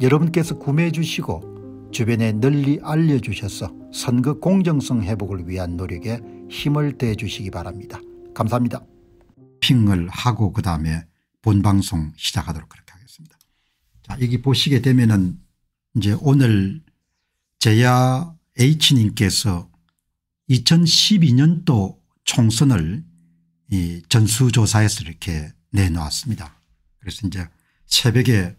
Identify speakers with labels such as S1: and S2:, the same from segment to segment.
S1: 여러분께서 구매해 주시고 주변에 널리 알려주셔서 선거 공정성 회복을 위한 노력에 힘을 대해 주시기 바랍니다. 감사합니다. 핑을 하고 그다음에 본방송 시작하도록 그렇게 하겠습니다. 자 여기 보시게 되면은 이제 오늘 제야 H님께서 2012년도 총선을 이 전수조사에서 이렇게 내놓았습니다. 그래서 이제 새벽에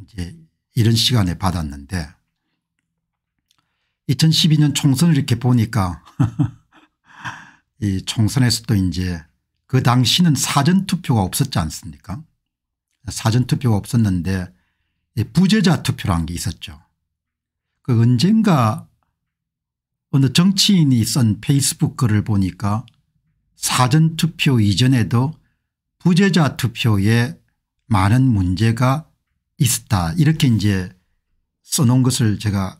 S1: 이제 이런 시간에 받았는데 2012년 총선을 이렇게 보니까 이 총선에서도 이제 그 당시는 사전투표가 없었지 않습니까 사전투표가 없었는데 부재자 투표라는 게 있었죠. 그 언젠가 어느 정치인이 쓴 페이스북 글을 보니까 사전투표 이전에도 부재자 투표에 많은 문제가 있었다 이렇게 이제 써놓은 것을 제가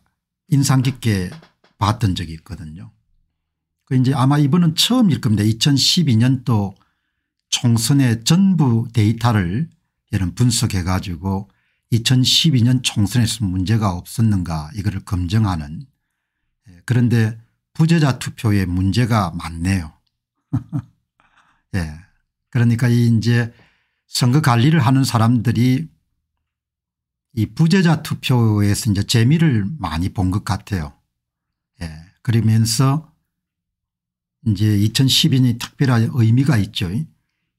S1: 인상 깊게 봤던 적이 있거든요. 그 이제 아마 이번은 처음일 겁니다. 2012년도 총선의 전부 데이터를 이런 분석해 가지고 2012년 총선에서 문제가 없었는가 이거를 검증하는 예, 그런데 부재자 투표에 문제가 많네요. 예. 그러니까 이제 선거 관리를 하는 사람들이 이 부재자 투표에서 이제 재미를 많이 본 것 같아요. 예. 그러면서 이제 2012년이 특별한 의미가 있죠.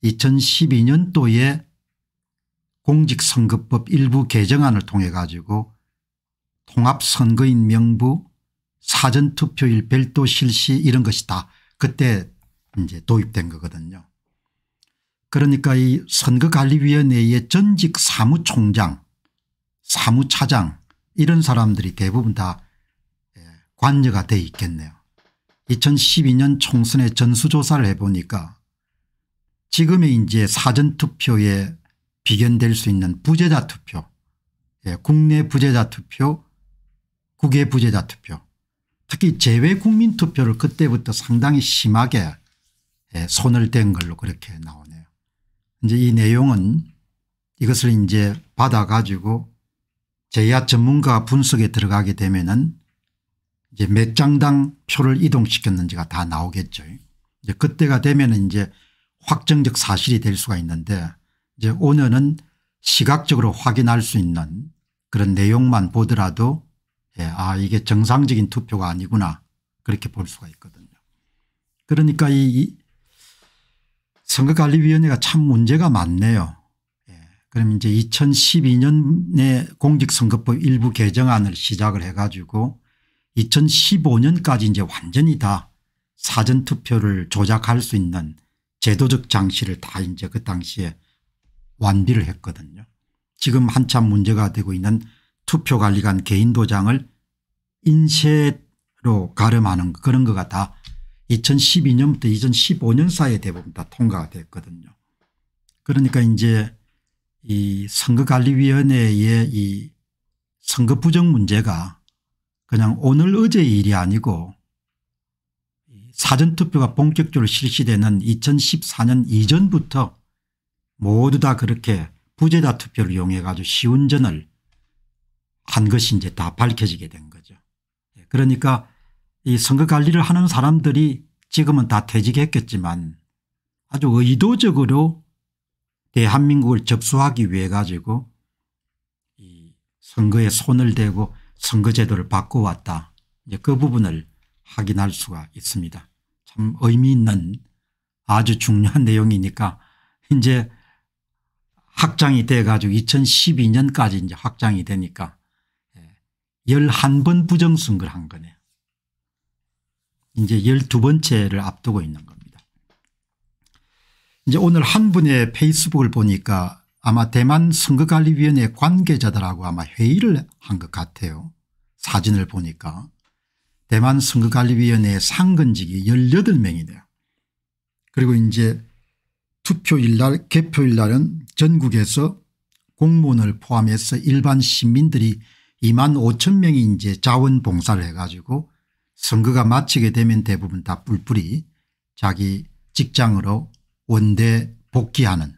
S1: 2012년도에 공직선거법 일부 개정안을 통해 가지고 통합선거인 명부 사전투표일 별도 실시 이런 것이다. 그때 이제 도입된 거거든요. 그러니까 이 선거관리위원회의 전직 사무총장 사무차장 이런 사람들이 대부분 다 예, 관여가 돼 있겠네요. 2012년 총선에 전수조사를 해보니까 지금의 이제 사전투표에 비견될 수 있는 부재자 투표 예, 국내 부재자 투표 국외 부재자 투표 특히 재외국민 투표를 그때부터 상당히 심하게 예, 손을 댄 걸로 그렇게 나오네요. 이제 이 내용은 이것을 이제 받아가지고 제야 전문가 분석에 들어가게 되면은 이제 몇 장당 표를 이동시켰는지가 다 나오겠죠. 이제 그때가 되면 이제 확정적 사실이 될 수가 있는데 이제 오늘은 시각적으로 확인할 수 있는 그런 내용만 보더라도 예, 아 이게 정상적인 투표가 아니구나 그렇게 볼 수가 있거든요. 그러니까 이 선거관리위원회가 참 문제가 많네요. 그럼 이제 2012년에 공직선거법 일부 개정안을 시작을 해 가지고 2015년까지 이제 완전히 다 사전투표를 조작할 수 있는 제도적 장치를 다 이제 그 당시에 완비를 했거든요. 지금 한참 문제가 되고 있는 투표관리관 개인도장을 인쇄로 가름하는 그런 거가 다 2012년부터 2015년 사이에 대부분 다 통과가 됐거든요. 그러니까 이제 이 선거관리위원회의 이 선거 부정 문제가 그냥 오늘 어제 일이 아니고 사전투표가 본격적으로 실시되는 2014년 이전부터 모두 다 그렇게 부재다 투표를 이용해 가지고 시운전을 한 것이 이제 다 밝혀지게 된 거죠. 예, 그러니까 이 선거 관리를 하는 사람들이 지금은 다 퇴직했겠지만 아주 의도적으로 대한민국을 접수하기 위해 가지고 이 선거에 손을 대고 선거제도를 바꿔왔다. 이제 그 부분을 확인할 수가 있습니다. 참 의미 있는 아주 중요한 내용이니까 이제 확장이 돼 가지고 2012년까지 이제 확장이 되니까 11번 예, 부정선거를 한 거네요. 이제 12번째를 앞두고 있는 겁니다. 이제 오늘 한 분의 페이스북을 보니까 아마 대만 선거관리위원회 관계자들하고 아마 회의를 한 것 같아요. 사진을 보니까 대만 선거관리위원회 상근직이 18명이네요. 그리고 이제 투표일 날 개표일 날은 전국에서 공무원을 포함해서 일반 시민들이 2만 5천 명이 이제 자원봉사를 해가지고 선거가 마치게 되면 대부분 다 뿔뿔이 자기 직장으로 원대 복귀하는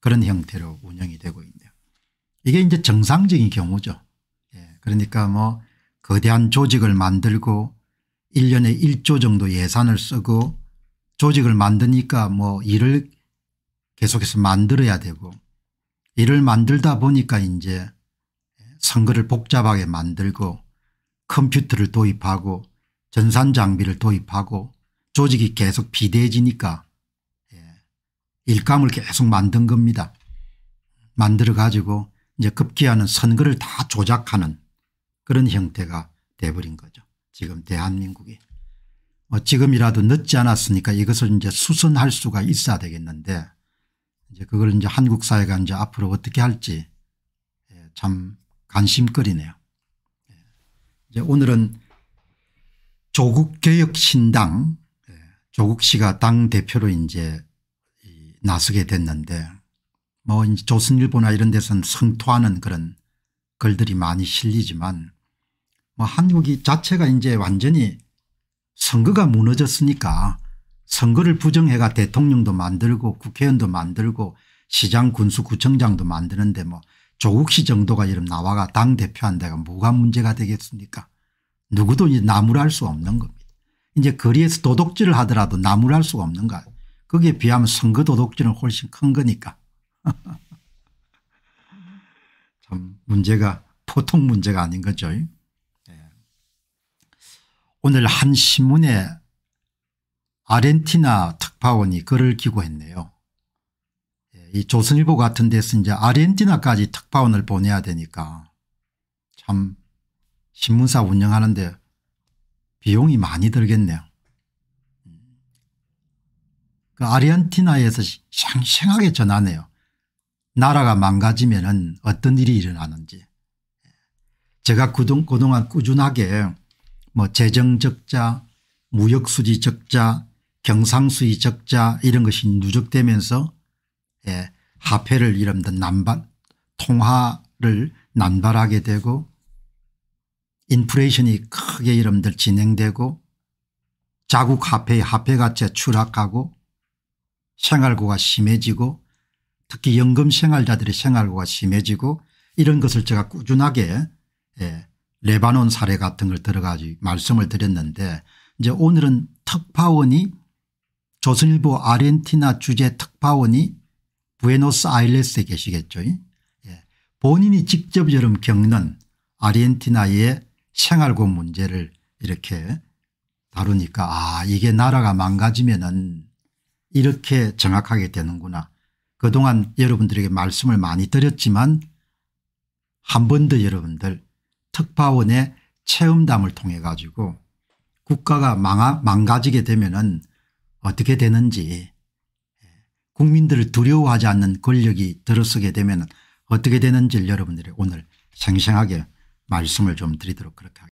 S1: 그런 형태로 운영이 되고 있네요. 이게 이제 정상적인 경우죠. 예. 그러니까 뭐 거대한 조직을 만들고 1년에 1조 정도 예산을 쓰고 조직을 만드니까 뭐 일을 계속해서 만들어야 되고 일을 만들다 보니까 이제 선거를 복잡하게 만들고 컴퓨터를 도입하고 전산 장비를 도입하고 조직이 계속 비대해지니까 일감을 계속 만든 겁니다. 만들어 가지고 이제 급기야는 선거를 다 조작하는 그런 형태가 돼버린 거죠. 지금 대한민국이. 뭐 지금이라도 늦지 않았으니까 이것을 이제 수선할 수가 있어야 되겠는데 이제 그걸 이제 한국 사회가 이제 앞으로 어떻게 할지 예, 참 관심거리네요. 예. 이제 오늘은 조국개혁신당 예, 조국 씨가 당대표로 이제 나서게 됐는데 뭐 조선일보나 이런 데서는 성토하는 그런 글들이 많이 실리지만 뭐 한국이 자체가 이제 완전히 선거가 무너졌으니까 선거를 부정해가 대통령도 만들고 국회의원도 만들고 시장 군수구청장도 만드는데 뭐 조국시 정도가 이름 나와가 당대표한 데가 뭐가 문제가 되겠습니까 누구도 이제 나무랄 수 없는 겁니다. 이제 거리에서 도둑질을 하더라도 나무랄 수가 없는 거예요. 거기에 비하면 선거 도덕질은 훨씬 큰 거니까. 참 문제가 보통 문제가 아닌 거죠. 예. 오늘 한 신문에 아르헨티나 특파원이 글을 기고했네요. 예, 이 조선일보 같은 데서 이제 아르헨티나까지 특파원을 보내야 되니까 참 신문사 운영하는데 비용이 많이 들겠네요. 그 아르헨티나에서 생생하게 전하네요. 나라가 망가지면 은 어떤 일이 일어나는지. 제가 그동, 그동안 꾸준하게 뭐 재정적자 무역수지 적자 경상수지 적자 이런 것이 누적되면서 예, 화폐를 이름든 난발 통화를 난발하게 되고 인플레이션이 크게 이름들 진행되고 자국 화폐의 화폐가치 추락하고 생활고가 심해지고 특히 연금 생활자들의 생활고가 심해지고 이런 것을 제가 꾸준하게 예, 레바논 사례 같은 걸 들어가지 말씀을 드렸는데 이제 오늘은 특파원이 조선일보 아르헨티나 주재 특파원이 부에노스아일레스에 계시겠죠. 예. 본인이 직접 여름 겪는 아르헨티나의 생활고 문제를 이렇게 다루니까 아 이게 나라가 망가지면은 이렇게 정확하게 되는구나. 그동안 여러분들에게 말씀을 많이 드렸지만 한 번 더 여러분들 특파원의 체험담을 통해 가지고 국가가 망하, 망가지게 되면 은 어떻게 되는지 예, 국민들을 두려워하지 않는 권력이 들어서게 되면 어떻게 되는지를 여러분들이 오늘 생생하게 말씀을 좀 드리도록 그렇게 하겠습니다.